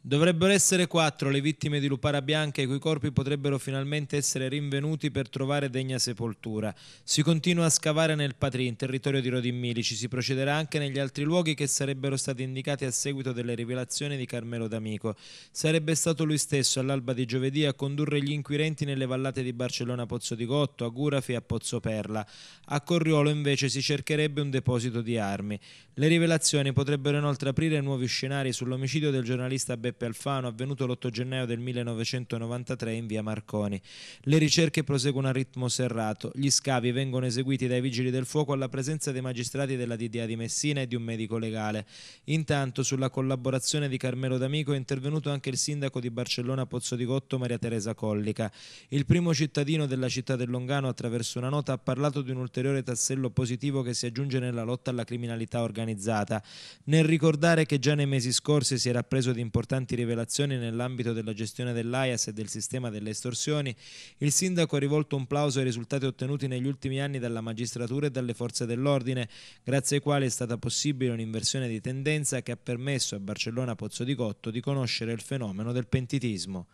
Dovrebbero essere quattro le vittime di Lupara Bianca i cui corpi potrebbero finalmente essere rinvenuti per trovare degna sepoltura. Si continua a scavare nel Patrì, in territorio di Rodimmilici, si procederà anche negli altri luoghi che sarebbero stati indicati a seguito delle rivelazioni di Carmelo D'Amico. Sarebbe stato lui stesso all'alba di giovedì a condurre gli inquirenti nelle vallate di Barcellona Pozzo di Gotto, a Gurafi e a Pozzo Perla. A Corriolo invece si cercherebbe un deposito di armi. Le rivelazioni potrebbero inoltre aprire nuovi scenari sull'omicidio del giornalista Berlusconi Beppe Alfano avvenuto l'8 gennaio del 1993 in via Marconi. Le ricerche proseguono a ritmo serrato. Gli scavi vengono eseguiti dai vigili del fuoco alla presenza dei magistrati della DDA di Messina e di un medico legale. Intanto sulla collaborazione di Carmelo D'Amico è intervenuto anche il sindaco di Barcellona Pozzo di Gotto Maria Teresa Collica. Il primo cittadino della città del Longano attraverso una nota ha parlato di un ulteriore tassello positivo che si aggiunge nella lotta alla criminalità organizzata. Nel ricordare che già nei mesi scorsi si era preso di importanti importanti rivelazioni nell'ambito della gestione dell'AIAS e del sistema delle estorsioni, il sindaco ha rivolto un plauso ai risultati ottenuti negli ultimi anni dalla magistratura e dalle forze dell'ordine, grazie ai quali è stata possibile un'inversione di tendenza che ha permesso a Barcellona Pozzo di Cotto di conoscere il fenomeno del pentitismo.